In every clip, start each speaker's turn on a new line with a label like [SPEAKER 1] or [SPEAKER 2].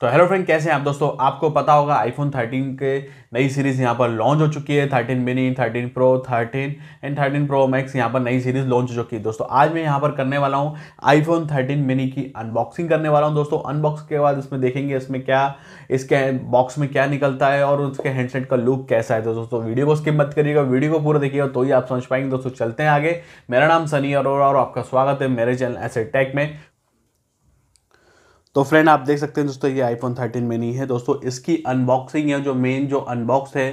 [SPEAKER 1] तो hello friend कैसे हैं आप दोस्तों आपको पता होगा आईफोन 13 के नई सीरीज़ यहाँ पर लॉन्च हो चुकी है 13 mini 13 pro 13 and 13 pro max यहाँ पर नई सीरीज़ लॉन्च हो चुकी है दोस्तों आज मैं यहाँ पर करने वाला हूँ आईफोन 13 मिनी की अनबॉक्सिंग करने वाला हूँ दोस्तों अनबॉक्स के बाद इसमें देखेंगे इसमें क्या इसके बॉक्स में क्या निकलता है और उसके हैंडसेट का लुक कैसा है तो दोस्तों वीडियो को स्किप मत करिएगा वीडियो को पूरा देखिएगा तो ही आप समझ पाएंगे दोस्तों चलते हैं आगे मेरा नाम सनी अरोरा और आपका स्वागत है मेरे चैनल ऐसे टैक में तो फ्रेंड आप देख सकते हैं दोस्तों ये आईफोन में मिनी है दोस्तों इसकी अनबॉक्सिंग या जो मेन जो अनबॉक्स है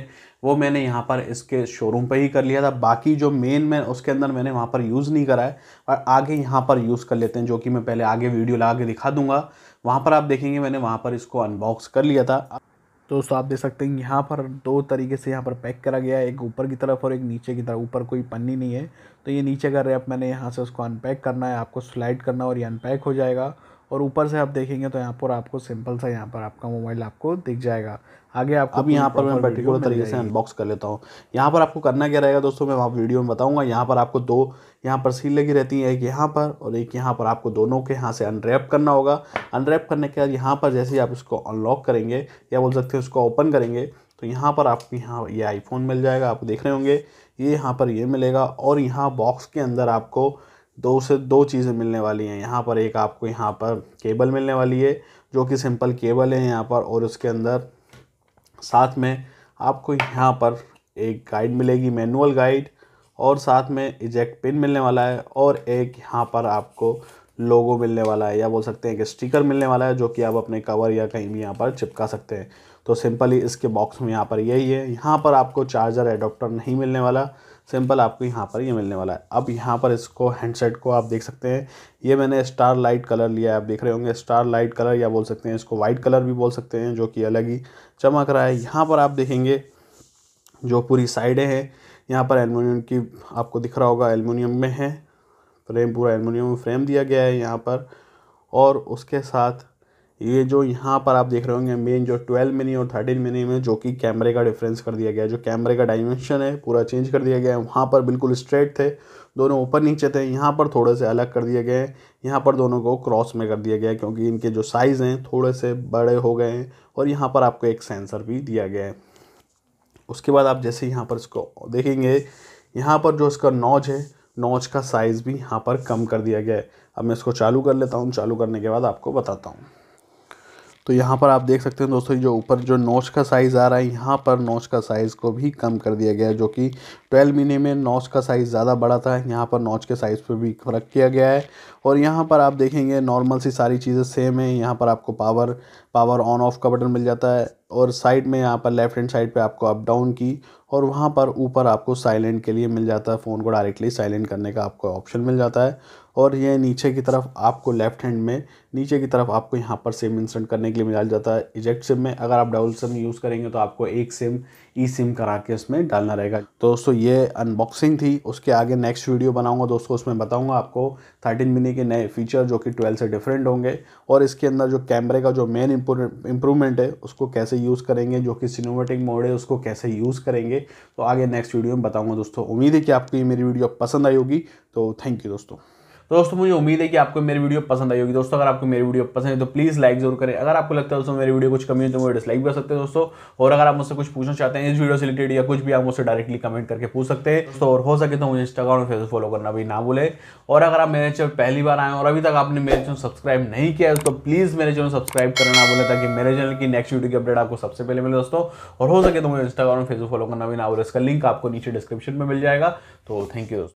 [SPEAKER 1] वो मैंने यहाँ पर इसके शोरूम पे ही कर लिया था बाकी जो मेन मैं उसके अंदर मैंने वहाँ पर यूज़ नहीं करा है और आगे यहाँ पर यूज़ कर लेते हैं जो कि मैं पहले आगे वीडियो लगा के दिखा दूंगा वहाँ पर आप देखेंगे मैंने वहाँ पर इसको अनबॉक्स कर लिया था तो दोस्तों आप देख सकते हैं यहाँ पर दो तरीके से यहाँ पर पैक करा गया है एक ऊपर की तरफ और एक नीचे की तरफ ऊपर कोई पन्नी नहीं है तो ये नीचे कर रहे अब मैंने यहाँ से उसको अनपैक करना है आपको स्लाइड करना और ये अनपैक हो जाएगा और ऊपर से आप देखेंगे तो यहाँ पर आपको सिंपल सा यहाँ पर आपका मोबाइल आपको दिख जाएगा आगे आपको अब यहाँ पर मैं पर्टिकुलर तरीके से अनबॉक्स कर लेता हूँ यहाँ पर आपको करना क्या रहेगा दोस्तों मैं वहाँ वीडियो में बताऊँगा यहाँ पर आपको दो यहाँ पर सील लगी रहती है एक यहाँ पर और एक यहाँ पर आपको दोनों के यहाँ से अनरैप करना होगा अनरैप करने के बाद यहाँ पर जैसे ही आप इसको अनलॉक करेंगे या बोल सकते हैं उसको ओपन करेंगे तो यहाँ पर आपको यहाँ ये आईफोन मिल जाएगा आप देख रहे होंगे ये यहाँ पर ये मिलेगा और यहाँ बॉक्स के अंदर आपको दो से दो चीज़ें मिलने वाली हैं यहाँ पर एक आपको यहाँ पर केबल मिलने वाली है जो कि सिंपल केबल है यहाँ पर और उसके अंदर साथ में आपको यहाँ पर एक गाइड मिलेगी मैनुअल गाइड और साथ में इजेक्ट पिन मिलने वाला है और एक यहाँ पर आपको लोगो मिलने वाला है या बोल सकते हैं कि स्टिकर मिलने वाला है जो कि आप अपने कवर या कहीं भी यहाँ पर चिपका सकते हैं तो सिंपली इसके बॉक्स में यहाँ पर यही है यहाँ पर आपको चार्जर एडोप्टर नहीं मिलने वाला सिंपल आपको यहाँ पर ये यह मिलने वाला है अब यहाँ पर इसको हैंडसेट को आप देख सकते हैं ये मैंने स्टार लाइट कलर लिया है आप देख रहे होंगे स्टार लाइट कलर या बोल सकते हैं इसको वाइट कलर भी बोल सकते हैं जो कि अलग ही चमक रहा है यहाँ पर आप देखेंगे जो पूरी साइडें हैं यहाँ पर एलमिनियम की आपको दिख रहा होगा एलमिनियम में है फ्रेम पूरा एलमिनियम में फ्रेम दिया गया है यहाँ पर और उसके साथ ये जो यहाँ पर आप देख रहे होंगे मेन जो 12 मिनी और 13 मिनी में जो कि कैमरे का डिफरेंस कर दिया गया है जो कैमरे का डायमेंशन है पूरा चेंज कर दिया गया है वहाँ पर बिल्कुल स्ट्रेट थे दोनों ऊपर नीचे थे यहाँ पर थोड़े से अलग कर दिए गए हैं यहाँ पर दोनों को क्रॉस में कर दिया गया है क्योंकि इनके जो साइज़ हैं थोड़े से बड़े हो गए हैं और यहाँ पर आपको एक सेंसर भी दिया गया है उसके बाद आप जैसे यहाँ पर इसको देखेंगे यहाँ पर जो इसका नॉज है नॉज का साइज़ भी यहाँ पर कम कर दिया गया है अब मैं इसको चालू कर लेता हूँ चालू करने के बाद आपको बताता हूँ तो यहाँ पर आप देख सकते हैं दोस्तों जो ऊपर जो नोच का साइज़ आ रहा है यहाँ पर नोच का साइज़ को भी कम कर दिया गया है जो कि ट्वेल्व महीने में नोच का साइज़ ज़्यादा बड़ा था यहाँ पर नोच के साइज़ पर भी फ़र्क किया गया है और यहाँ पर आप देखेंगे नॉर्मल सी सारी चीज़ें सेम है यहाँ पर आपको पावर पावर ऑन ऑफ का बटन मिल जाता है और साइड में यहाँ पर लेफ्ट हैंड साइड पे आपको अप डाउन की और वहाँ पर ऊपर आपको साइलेंट के लिए मिल जाता है फ़ोन को डायरेक्टली साइलेंट करने का आपको ऑप्शन मिल जाता है और ये नीचे की तरफ आपको लेफ्ट हैंड में नीचे की तरफ आपको यहाँ पर सिम इंसर्ट करने के लिए मिल जाता है इजेक्ट सिम में अगर आप डबल सिम यूज़ करेंगे तो आपको एक सिम ई सिम करा के इसमें डालना रहेगा तो दोस्तों ये अनबॉक्सिंग थी उसके आगे नेक्स्ट वीडियो बनाऊंगा दोस्तों उसमें बताऊंगा आपको थर्टीन मिनी के नए फीचर जो कि ट्वेल्व से डिफरेंट होंगे और इसके अंदर जो कैमरे का जो मेन इम्प्रूवमेंट है उसको कैसे यूज़ करेंगे जो कि सिनेमेटिक मोड है उसको कैसे यूज़ करेंगे तो आगे नेक्स्ट वीडियो में बताऊंगा दोस्तों उम्मीद है कि आपको ये मेरी वीडियो पसंद आई होगी तो थैंक यू दोस्तों तो दोस्तों मुझे उम्मीद है कि आपको मेरी वीडियो पसंद आई होगी दोस्तों अगर आपको मेरी वीडियो पसंद है तो प्लीज़ लाइक जरूर करें अगर आपको लगता है दोस्तों मेरी वीडियो कुछ कमी है तो मुझे डिसलाइक भी कर सकते हैं दोस्तों और अगर आप मुझसे कुछ पूछना चाहते हैं इस वीडियो से रिलेटेड या कुछ भी आप मुझसे डायरेक्टली कमेंट करके पूछ सकते हैं दोस्तों और हो सके तो मुझे इंस्टाग्राम और फेसबुक फॉलो करना भी ना भूलें और अगर आप मेरे चैनल पहली बार आए और अभी तक आपने मेरे चैनल सब्सक्राइब नहीं किया है तो प्लीज़ मेरे चैनल सब्सक्राइब करना ना भूलें ताकि मेरे चैनल की नेक्स्ट वीडियो की अपडेट आपको सबसे पहले मिले दोस्तों और हो सके तो मुझे इंस्टाग्राम और फेसबुक फॉलो करना भी ना बोले इसका लिंक आपको नीचे डिस्क्रिप्शन में मिल जाएगा तो थैंक यू दोस्तों